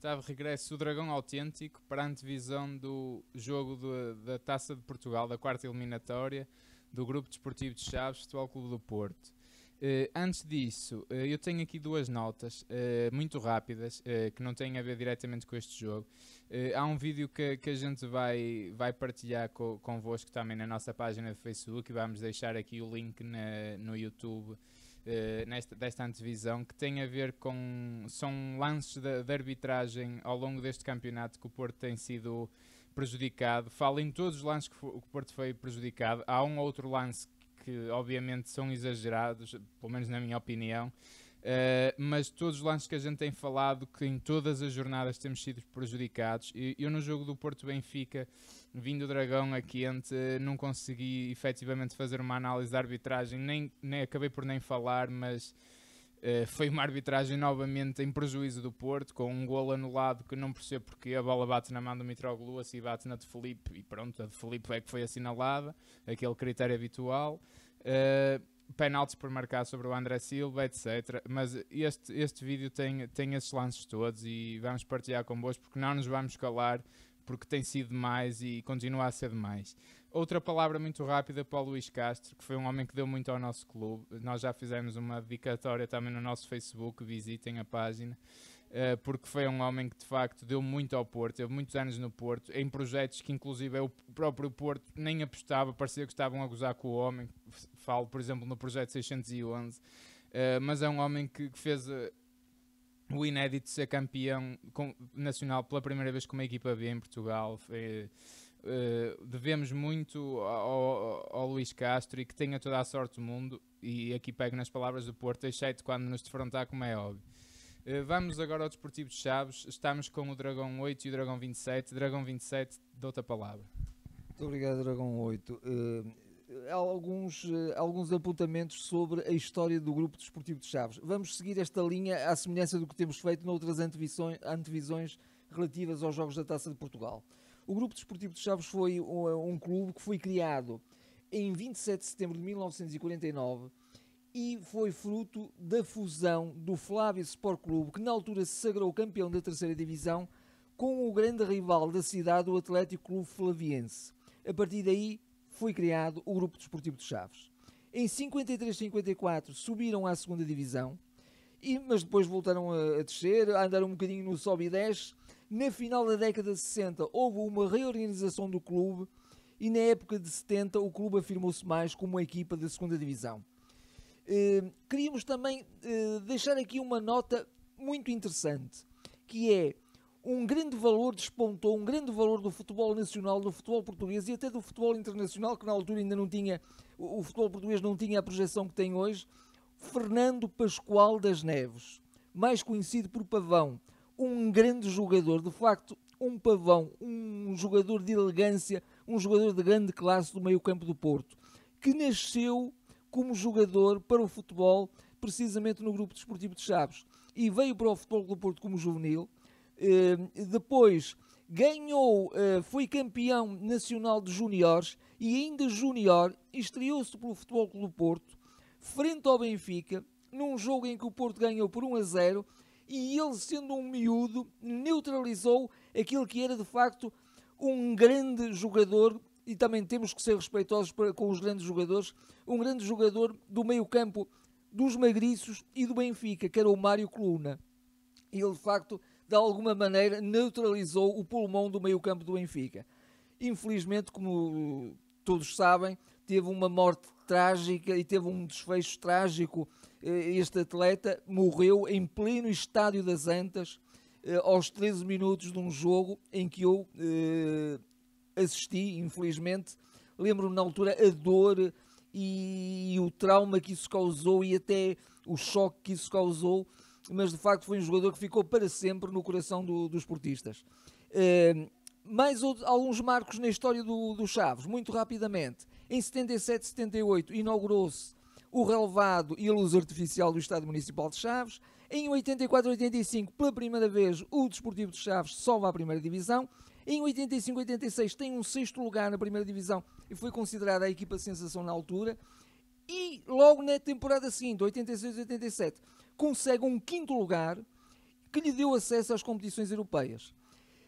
Está de regresso o Dragão Autêntico para a antevisão do jogo de, da Taça de Portugal, da quarta eliminatória do Grupo Desportivo de Chaves, Futebol Clube do Porto. Uh, antes disso, uh, eu tenho aqui duas notas uh, muito rápidas que não têm a ver diretamente com este jogo. há um vídeo que, que, a gente vai, vai partilhar co convosco também na nossa página do Facebook e vamos deixar aqui o link na, no YouTube eh, nesta, desta antevisão que tem a ver com. São lances de, de, arbitragem ao longo deste campeonato que o Porto tem sido prejudicado. Falo em todos os lances que o Porto foi prejudicado. Há um outro lance que, obviamente, são exagerados, pelo menos na minha opinião. Uh, mas todos os lances que a gente tem falado, que em todas as jornadas temos sido prejudicados, eu, eu no jogo do Porto Benfica, vindo o Dragão a quente, eh, não consegui efetivamente fazer uma análise da arbitragem, nem, nem acabei por nem falar, mas uh, foi uma arbitragem novamente em prejuízo do Porto, com um gol anulado que não percebo porque a bola bate na mão do Mitroglou, assim bate na de Felipe e pronto, a de Felipe é que foi assinalada, aquele critério habitual. Uh, penaltis por marcar sobre o André Silva, etc. Mas este, este vídeo tem, tem esses lances todos e vamos partilhar convosco porque não nos vamos calar, porque tem sido mais e continua a ser mais. Outra palavra muito rápida para o Luís Castro, que foi um homem que deu muito ao nosso clube. Nós já fizemos uma dedicatória também no nosso Facebook, visitem a página. Eh, porque foi um homem que de facto deu muito ao Porto, teve muitos anos no Porto, em projetos que inclusive o próprio Porto nem apostava, parecia que estavam a gozar com o homem. Falo, por exemplo, no projeto 611, eh, mas é um homem que, fez eh, o inédito de ser campeão nacional pela primeira vez com uma equipa B em Portugal. Foi, Uh, devemos muito ao, ao, ao, Luís Castro e que tenha toda a sorte do mundo. E aqui pego nas palavras do Porto, exceto quando nos defrontar, como é óbvio. Eh, vamos agora ao Desportivo de Chaves. Estamos com o Dragão 8 e o Dragão 27. Dragão 27, dou-te a palavra. Muito obrigado, Dragão 8. Eh, alguns, eh, alguns apontamentos sobre a história do Grupo Desportivo de Chaves. Vamos seguir esta linha à semelhança do que temos feito noutras antevisões, antevisões relativas aos Jogos da Taça de Portugal. O Grupo Desportivo de Chaves foi um, um clube que foi criado em 27 de setembro de 1949 e foi fruto da fusão do Flávio Sport Clube, que na altura se sagrou campeão da terceira divisão, com o grande rival da cidade, o Atlético Clube Flaviense. A partir daí foi criado o Grupo Desportivo de Chaves. Em 53-54 subiram à segunda divisão, e, mas depois voltaram a, a descer, a andar um bocadinho no sobe e desce. Na final da década de 60 houve uma reorganização do clube e na época de 70 o clube afirmou-se mais como uma equipa da segunda divisão. Eh, queríamos também eh, deixar aqui uma nota muito interessante, que é um grande valor despontou, um grande valor do futebol nacional, do futebol português e até do futebol internacional, que na altura ainda não tinha, o futebol português não tinha a projeção que tem hoje, Fernando Pascoal das Neves, mais conhecido por Pavão, um grande jogador, de facto, um Pavão, um jogador de elegância, um jogador de grande classe do meio-campo do Porto, que nasceu como jogador para o futebol, precisamente no grupo desportivo de Chaves. E veio para o Futebol do Porto como juvenil. Eh, depois ganhou, eh, foi campeão nacional de juniores e ainda júnior estreou-se pelo Futebol Clube Porto, frente ao Benfica, num jogo em que o Porto ganhou por 1 a 0 e ele, sendo um miúdo, neutralizou aquilo que era de facto um grande jogador e também temos que ser respeitosos para, com os grandes jogadores. Um grande jogador do meio-campo dos Magriços e do Benfica, que era o Mário Coluna. Ele, de facto, de alguma maneira neutralizou o pulmão do meio-campo do Benfica. Infelizmente, como todos sabem, teve uma morte trágica e teve um desfecho trágico. Eh, este atleta morreu em pleno estádio das Antas eh, aos 13 minutos de um jogo em que eu eh, assisti, infelizmente. Lembro-me na altura a dor e o trauma que isso causou e até o choque que isso causou, mas de facto foi um jogador que ficou para sempre no coração do, dos portistas. Uh, mais alguns marcos na história do, do Chaves, muito rapidamente. Em 77, 78, inaugurou-se o relevado e a luz artificial do Estado Municipal de Chaves. Em 84, 85, pela primeira vez, o Desportivo de Chaves sobe à primeira divisão. Em 85 86 tem um sexto lugar na primeira divisão e foi considerada a equipa sensação na altura. E logo na temporada seguinte, 86-87, consegue um quinto lugar que lhe deu acesso às competições europeias.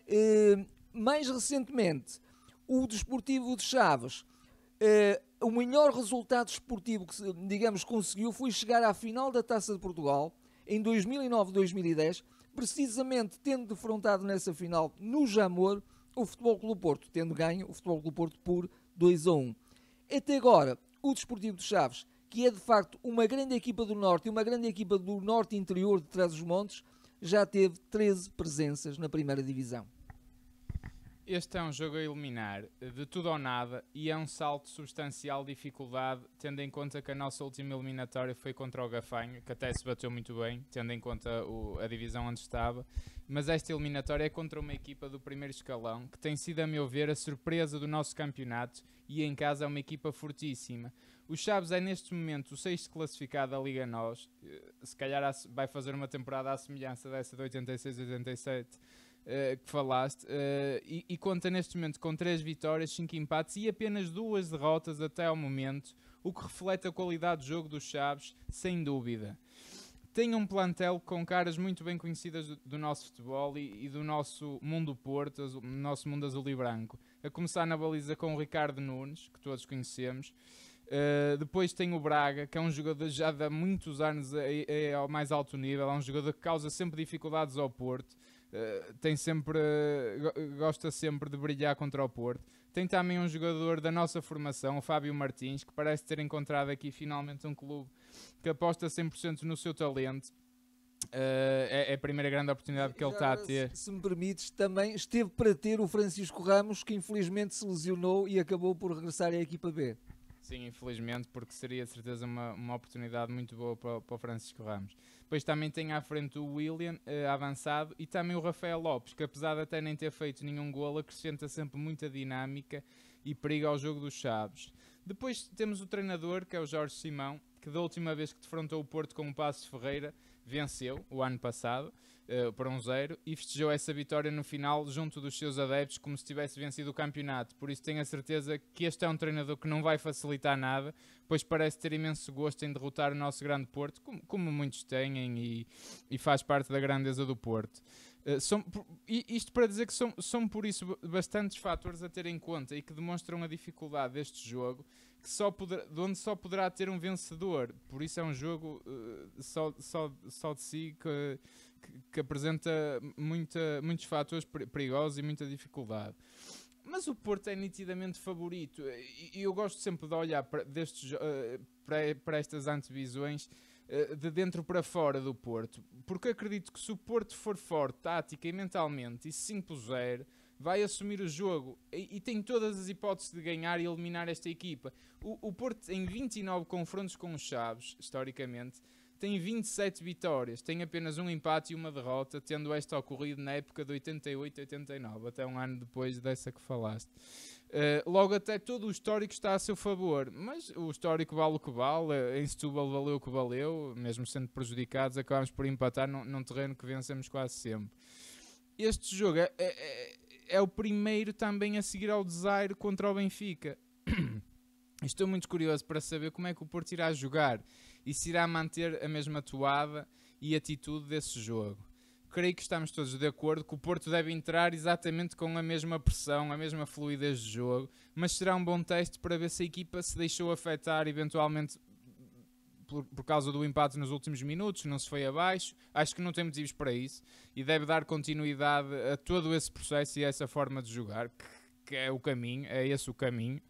Uh, mais recentemente, o Desportivo de Chaves, uh, o melhor resultado desportivo que, digamos, conseguiu foi chegar à final da Taça de Portugal em 2009-2010 precisamente tendo defrontado nessa final no Jamor o Futebol Clube Porto, tendo ganho o Futebol Clube Porto por 2 a 1. Até agora, o Desportivo de Chaves, que é de facto uma grande equipa do Norte e uma grande equipa do Norte interior de Trás-os-Montes, já teve 13 presenças na primeira divisão. Este é um jogo a eliminar de tudo ou nada e é um salto substancial de dificuldade, tendo em conta que a nossa última eliminatória foi contra o Gafanha, que até se bateu muito bem, tendo em conta o, a divisão onde estava. Mas esta eliminatória é contra uma equipa do primeiro escalão, que tem sido, a meu ver, a surpresa do nosso campeonato e em casa é uma equipa fortíssima. O Chaves é neste momento o sexto classificado da Liga Nós, eh, se calhar vai fazer uma temporada à semelhança dessa de 86-87 eh, que falaste, uh, e, e, conta neste momento com 3 vitórias, 5 empates e apenas duas derrotas até ao momento, o que reflete a qualidade de jogo dos Chaves, sem dúvida. Tem um plantel com caras muito bem conhecidas do, nosso futebol e, e, do nosso mundo Porto, do nosso mundo azul e branco. A começar na baliza com o Ricardo Nunes, que todos conhecemos. Uh, depois tem o Braga, que é um jogador já há muitos anos ao mais alto nível, é um jogador que causa sempre dificuldades ao Porto. Eh, tem sempre eh, gosta sempre de brilhar contra o Porto. Tem também um jogador da nossa formação, o Fábio Martins, que parece ter encontrado aqui finalmente um clube que aposta 100% no seu talento. Uh, é, é, a primeira grande oportunidade que ele está a ter. Se, se me permites, também esteve para ter o Francisco Ramos, que infelizmente se lesionou e acabou por regressar à equipa B. Sim, infelizmente, porque seria de certeza uma, uma oportunidade muito boa para, para o Francisco Ramos. Depois também tem à frente o William, eh, avançado, e também o Rafael Lopes, que apesar de até nem ter feito nenhum golo, acrescenta sempre muita dinâmica e perigo ao jogo dos Chaves. Depois temos o treinador, que é o Jorge Simão, que da última vez que defrontou o Porto com o Passo Ferreira, venceu o ano passado uh, eh, bronzeiro um zero e festejou essa vitória no final junto dos seus adeptos como se tivesse vencido o campeonato. Por isso tenho a certeza que este é um treinador que não vai facilitar nada, pois parece ter imenso gosto em derrotar o nosso grande Porto, como, como muitos têm e, e faz parte da grandeza do Porto. Uh, são, isto para dizer que são, são por isso bastantes fatores a ter em conta e que demonstram a dificuldade deste jogo que só poderá, de onde só poderá ter um vencedor. Por isso é um jogo uh, só, só, só de si que, que, que apresenta muita, muitos fatores perigosos e muita dificuldade. Mas o Porto é nitidamente favorito e eu gosto sempre de olhar para, destes, uh, para, para estas antevisões eh, de dentro para fora do Porto, porque acredito que se o Porto for forte tática e mentalmente e se impuser, vai assumir o jogo e, e, tem todas as hipóteses de ganhar e eliminar esta equipa. O, o Porto, em 29 confrontos com os Chaves, historicamente, tem 27 vitórias, tem apenas um empate e uma derrota, tendo esta ocorrido na época de 88-89, até um ano depois dessa que falaste. Uh, logo, até todo o histórico está a seu favor, mas o histórico vale o que vale, eh, em Setúbal valeu o que valeu, mesmo sendo prejudicados, acabamos por empatar num, num terreno que vencemos quase sempre. Este jogo é, é, é é o primeiro também a seguir ao Desire contra o Benfica. Estou muito curioso para saber como é que o Porto irá jogar e se irá manter a mesma toada e atitude desse jogo. Creio que estamos todos de acordo que o Porto deve entrar exatamente com a mesma pressão, a mesma fluidez de jogo, mas será um bom teste para ver se a equipa se deixou afetar eventualmente por, por, causa do empate nos últimos minutos, não se foi abaixo. Acho que não tem motivos para isso e deve dar continuidade a todo esse processo e a essa forma de jogar, que, que é o caminho, é esse o caminho.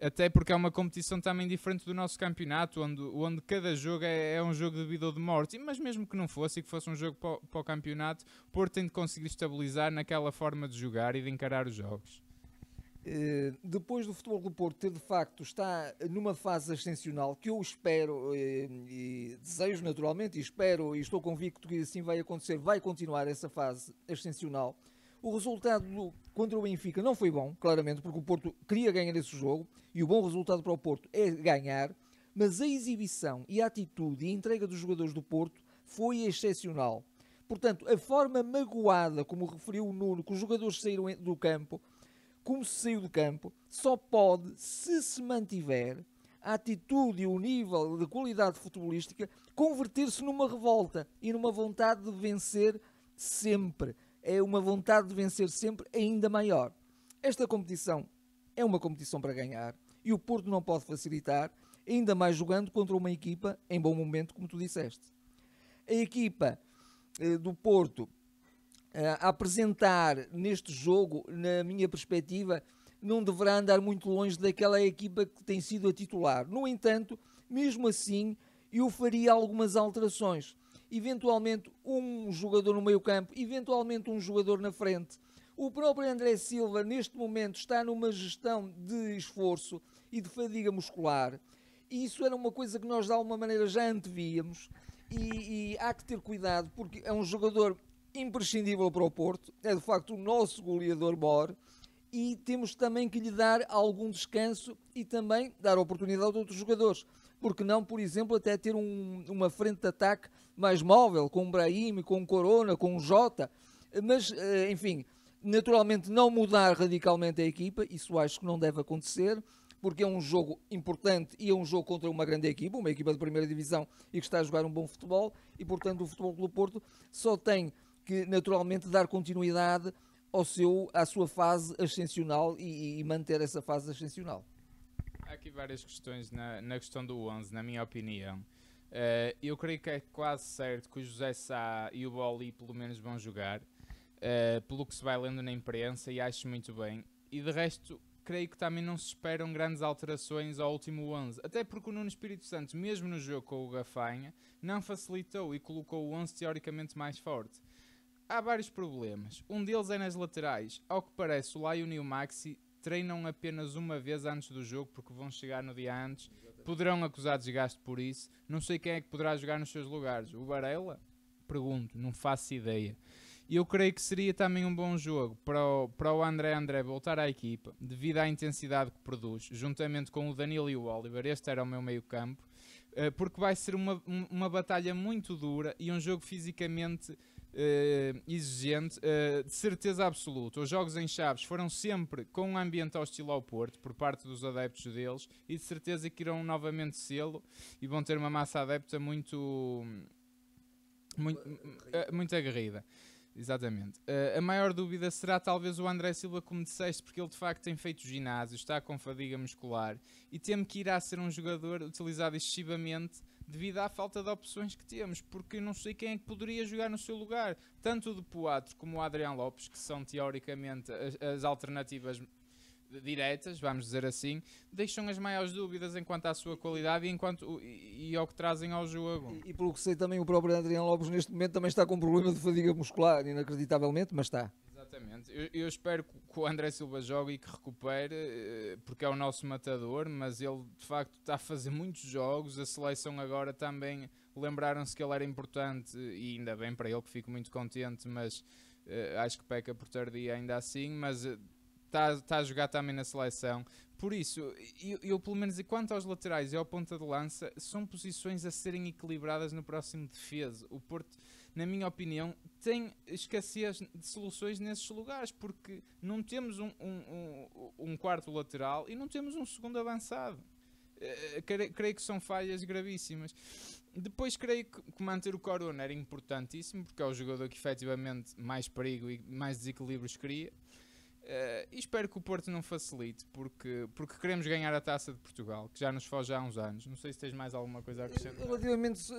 Até porque é uma competição também diferente do nosso campeonato, onde, onde cada jogo é, é um jogo de vida ou de morte. Mas mesmo que não fosse e que fosse um jogo para, para o campeonato, Porto tem de conseguir estabilizar naquela forma de jogar e de encarar os jogos. Eh, depois do futebol do Porto ter de facto está numa fase ascensional que eu espero eh, e, desejo naturalmente e espero e estou convicto que assim vai acontecer, vai continuar essa fase ascensional. O resultado contra o Benfica não foi bom, claramente, porque o Porto queria ganhar esse jogo e o bom resultado para o Porto é ganhar, mas a exibição e a atitude e a entrega dos jogadores do Porto foi excepcional. Portanto, a forma magoada, como referiu o Nuno, que os jogadores saíram do campo, como se saiu do campo, só pode se se mantiver a atitude e o nível de qualidade futebolística converter-se numa revolta e numa vontade de vencer sempre. É uma vontade de vencer sempre ainda maior. Esta competição é uma competição para ganhar e o Porto não pode facilitar, ainda mais jogando contra uma equipa em bom momento, como tu disseste. A equipa eh, do Porto eh, apresentar neste jogo, na minha perspectiva, não deverá andar muito longe daquela equipa que tem sido a titular. No entanto, mesmo assim, eu faria algumas alterações. Eventualmente um jogador no meio-campo, eventualmente um jogador na frente. O próprio André Silva, neste momento, está numa gestão de esforço e de fadiga muscular. E isso era uma coisa que nós, de alguma maneira, já antevíamos. E, e há que ter cuidado, porque é um jogador imprescindível para o Porto, é de facto o nosso goleador maior e temos também que lhe dar algum descanso e também dar oportunidade a outros jogadores. Porque não, por exemplo, até ter um, uma frente de ataque mais móvel, com o Brahim, com o Corona, com o Jota. Mas, eh, enfim, naturalmente não mudar radicalmente a equipa, isso acho que não deve acontecer, porque é um jogo importante e é um jogo contra uma grande equipa, uma equipa de primeira divisão e que está a jogar um bom futebol, e portanto o Futebol Clube Porto só tem que naturalmente dar continuidade ao seu, à sua fase ascensional e, e manter essa fase ascensional. Há aqui várias questões na, na questão do 11, na minha opinião. Uh, eu creio que é quase certo que o José Sá e o Boli pelo menos vão jogar, uh, pelo que se vai lendo na imprensa, e acho muito bem. E de resto, creio que também não se esperam grandes alterações ao último 11, até porque o Nuno Espírito Santo, mesmo no jogo com o Gafanha, não facilitou e colocou o 11 teoricamente mais forte. Há vários problemas. Um deles é nas laterais. Ao que parece, o Lion e o Maxi treinam apenas uma vez antes do jogo porque vão chegar no dia antes. Poderão acusar desgaste por isso. Não sei quem é que poderá jogar nos seus lugares. O Varela? Pergunto, não faço ideia. e Eu creio que seria também um bom jogo para o, para o André André voltar à equipa, devido à intensidade que produz, juntamente com o Danilo e o Oliver. Este era o meu meio-campo eh, porque vai ser uma, uma batalha muito dura e um jogo fisicamente uh, exigente, uh, de certeza absoluta. Os jogos em Chaves foram sempre com um ambiente hostil ao Porto, por parte dos adeptos deles, e de certeza que irão novamente selo e vão ter uma massa adepta muito. muito, eh, muito aguerrida. Exatamente. Uh, a maior dúvida será talvez o André Silva, como disseste, porque ele de facto tem feito ginásio, está com fadiga muscular e temo que irá ser um jogador utilizado excessivamente devido à falta de opções que temos, porque não sei quem é que poderia jogar no seu lugar. Tanto o de Poato como o Adriano Lopes, que são teoricamente as, as alternativas diretas, vamos dizer assim, deixam as maiores dúvidas enquanto à sua qualidade e, enquanto, e, e ao que trazem ao jogo. E, e pelo que sei também o próprio Adriano Lopes neste momento também está com um problema de fadiga muscular, inacreditavelmente, mas está. Exatamente. Eu, eu, espero que o André Silva jogue e que recupere, eh, porque é o nosso matador, mas ele de facto está a fazer muitos jogos. A seleção agora também lembraram-se que ele era importante e ainda bem para ele que fico muito contente, mas eh, acho que peca por tardia ainda assim, mas está eh, tá a jogar também na seleção. Por isso, eu, eu pelo menos, e quanto aos laterais e ao ponta de lança, são posições a serem equilibradas no próximo defesa. O Porto, na minha opinião, tem escassez de soluções nesses lugares, porque não temos um, um, um, um quarto lateral e não temos um segundo avançado. Eh, eh, creio, creio que são falhas gravíssimas. Depois creio que manter o Corona era importantíssimo, porque é o jogador que efetivamente mais perigo e mais desequilíbrios cria. Uh, espero que o Porto não facilite, porque, porque queremos ganhar a taça de Portugal, que já nos foge há uns anos. Não sei se tens mais alguma coisa a acrescentar. Relativamente uh, uh,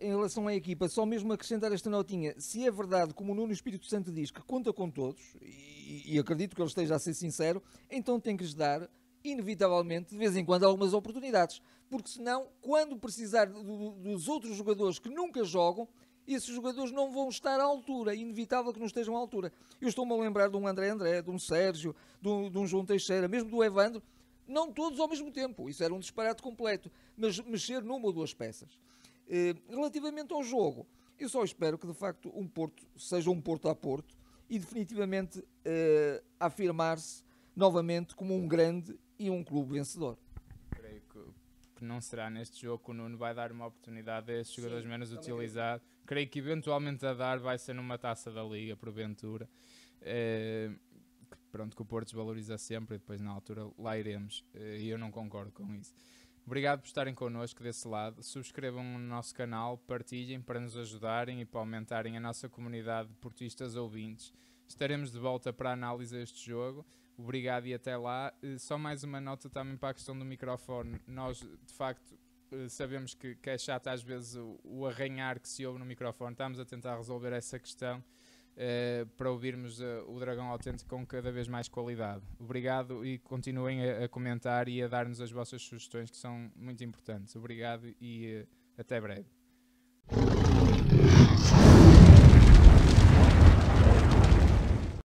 em relação à equipa, só mesmo acrescentar esta notinha: se é verdade, como o Nuno Espírito Santo diz, que conta com todos, e, e acredito que ele esteja a ser sincero, então tem que lhes dar inevitavelmente, de vez em quando, algumas oportunidades. Porque senão, quando precisar do, dos outros jogadores que nunca jogam, esses jogadores não vão estar à altura, é inevitável que não estejam à altura. Eu estou-me a lembrar de um André André, de um Sérgio, de um, de um João Teixeira, mesmo do Evandro, não todos ao mesmo tempo, isso era um disparate completo, mas mexer numa ou duas peças. Eh, relativamente ao jogo, eu só espero que de facto um Porto seja um Porto a Porto e definitivamente uh, afirmar-se novamente como um grande e um clube vencedor. Creio que, que não será neste jogo que o Nuno vai dar uma oportunidade a esses jogadores Sim, menos utilizados creio que eventualmente a dar vai ser numa taça da liga, porventura. Eh, que, pronto, que o Porto desvaloriza sempre e depois na altura lá iremos. Eh, e eu não concordo com isso. Obrigado por estarem connosco desse lado. Subscrevam o nosso canal, partilhem para nos ajudarem e para aumentarem a nossa comunidade de portistas ouvintes. Estaremos de volta para a análise deste jogo. Obrigado e até lá. Eh, só mais uma nota também para a questão do microfone. Nós, de facto, eh, sabemos que, que é chato às vezes o, o, arranhar que se ouve no microfone. Estamos a tentar resolver essa questão uh, para ouvirmos uh, o Dragão Autêntico com cada vez mais qualidade. Obrigado e continuem a, a comentar e a dar-nos as vossas sugestões que são muito importantes. Obrigado e uh, até breve.